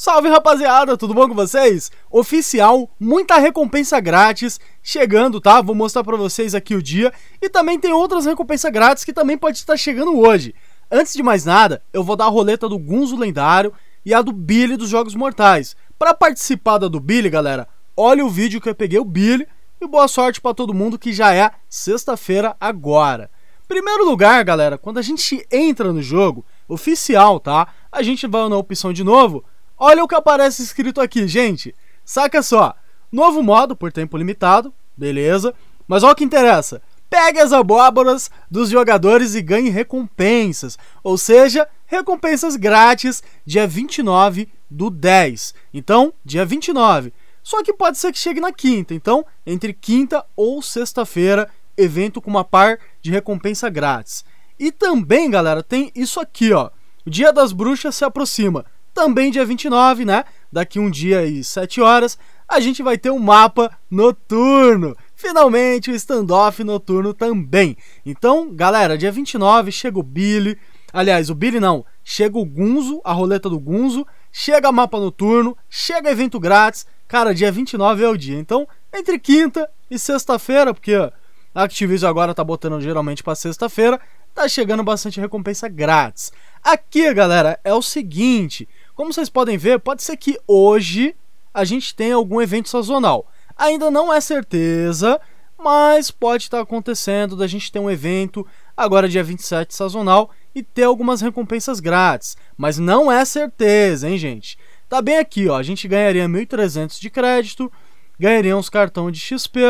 Salve rapaziada, tudo bom com vocês? Oficial, muita recompensa grátis chegando, tá? Vou mostrar para vocês aqui o dia e também tem outras recompensas grátis que também pode estar chegando hoje. Antes de mais nada, eu vou dar a roleta do Gunzo lendário e a do Billy dos Jogos Mortais. Para participar da do Billy, galera, olha o vídeo que eu peguei o Billy e boa sorte para todo mundo que já é sexta-feira agora. Primeiro lugar, galera, quando a gente entra no jogo oficial, tá? A gente vai na opção de novo Olha o que aparece escrito aqui, gente. Saca só. Novo modo por tempo limitado, beleza. Mas olha o que interessa. Pegue as abóboras dos jogadores e ganhe recompensas. Ou seja, recompensas grátis dia 29 do 10. Então, dia 29. Só que pode ser que chegue na quinta. Então, entre quinta ou sexta-feira, evento com uma par de recompensa grátis. E também, galera, tem isso aqui, ó. O Dia das Bruxas se aproxima também dia 29, né? Daqui um dia e 7 horas, a gente vai ter um mapa noturno. Finalmente o standoff noturno também. Então, galera, dia 29 chega o Billy. Aliás, o Billy não, chega o Gunzo, a roleta do Gunzo, chega mapa noturno, chega evento grátis. Cara, dia 29 é o dia. Então, entre quinta e sexta-feira, porque a Activision agora tá botando geralmente para sexta-feira, tá chegando bastante recompensa grátis. Aqui, galera, é o seguinte, como vocês podem ver, pode ser que hoje a gente tenha algum evento sazonal. Ainda não é certeza, mas pode estar acontecendo da gente ter um evento agora dia 27 sazonal e ter algumas recompensas grátis, mas não é certeza, hein, gente? Tá bem aqui, ó, a gente ganharia 1300 de crédito, ganharia uns cartão de XP.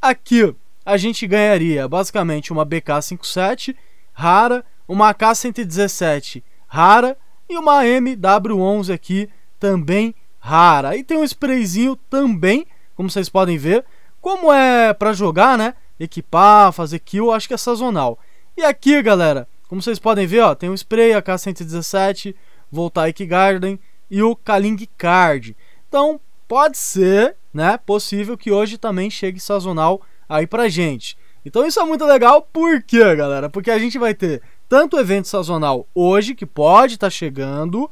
Aqui a gente ganharia basicamente uma BK57 rara, uma AK117 rara, e uma MW11 aqui também rara. E tem um sprayzinho também, como vocês podem ver. Como é para jogar, né? Equipar, fazer kill, acho que é sazonal. E aqui, galera, como vocês podem ver, ó, tem um spray AK-117, Voltaic Garden e o Kaling Card. Então, pode ser, né, possível que hoje também chegue sazonal aí pra gente. Então isso é muito legal, por quê, galera? Porque a gente vai ter tanto o evento sazonal hoje, que pode estar tá chegando,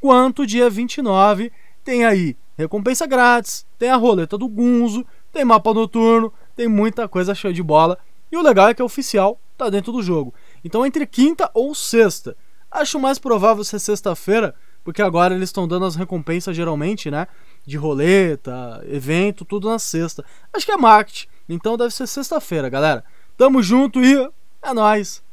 quanto dia 29 tem aí recompensa grátis, tem a roleta do Gunzo, tem mapa noturno, tem muita coisa show de bola. E o legal é que é oficial, tá dentro do jogo. Então entre quinta ou sexta. Acho mais provável ser sexta-feira, porque agora eles estão dando as recompensas geralmente, né? De roleta, evento, tudo na sexta. Acho que é marketing, então deve ser sexta-feira, galera. Tamo junto e é nóis!